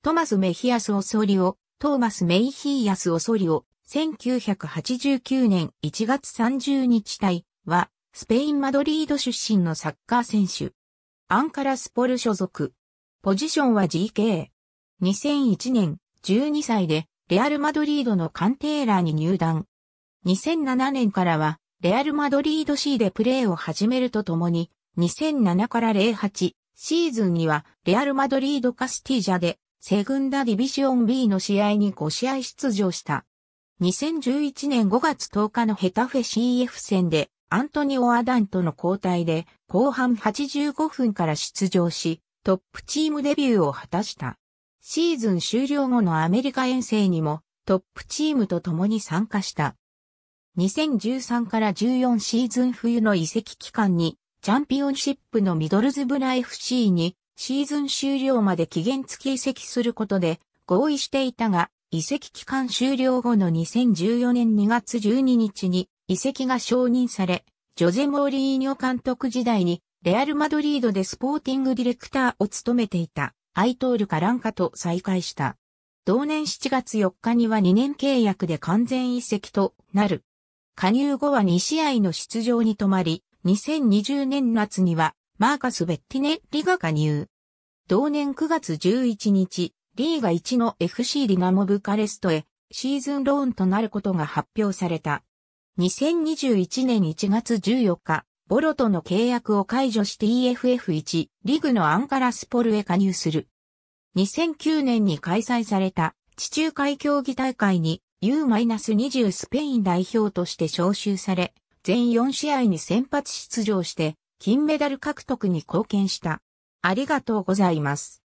トマス・メヒアス・オソリオ、トーマス・メイヒーアス・オソリオ、1989年1月30日隊は、スペイン・マドリード出身のサッカー選手。アンカラスポル所属。ポジションは GK。2001年、12歳で、レアル・マドリードのカンテーラーに入団。2007年からは、レアル・マドリード C でプレーを始めるとともに、2007から08シーズンには、レアル・マドリード・カスティジャでセグンダディビシオン B の試合に5試合出場した。2011年5月10日のヘタフェ CF 戦でアントニオ・アダンとの交代で後半85分から出場し、トップチームデビューを果たした。シーズン終了後のアメリカ遠征にもトップチームと共に参加した。2013から14シーズン冬の移籍期間にチャンピオンシップのミドルズブラ FC にシーズン終了まで期限付き移籍することで合意していたが、移籍期間終了後の2014年2月12日に移籍が承認され、ジョゼ・モーリーニョ監督時代にレアル・マドリードでスポーティングディレクターを務めていたアイトール・カランカと再会した。同年7月4日には2年契約で完全移籍となる。加入後は2試合の出場に止まり、2020年夏にはマーカス・ベッティネッリが加入。同年9月11日、リーガ1の FC ディナモブカレストへシーズンローンとなることが発表された。2021年1月14日、ボロとの契約を解除して EFF1 リグのアンカラスポルへ加入する。2009年に開催された地中海競技大会に U-20 スペイン代表として招集され、全4試合に先発出場して金メダル獲得に貢献した。ありがとうございます。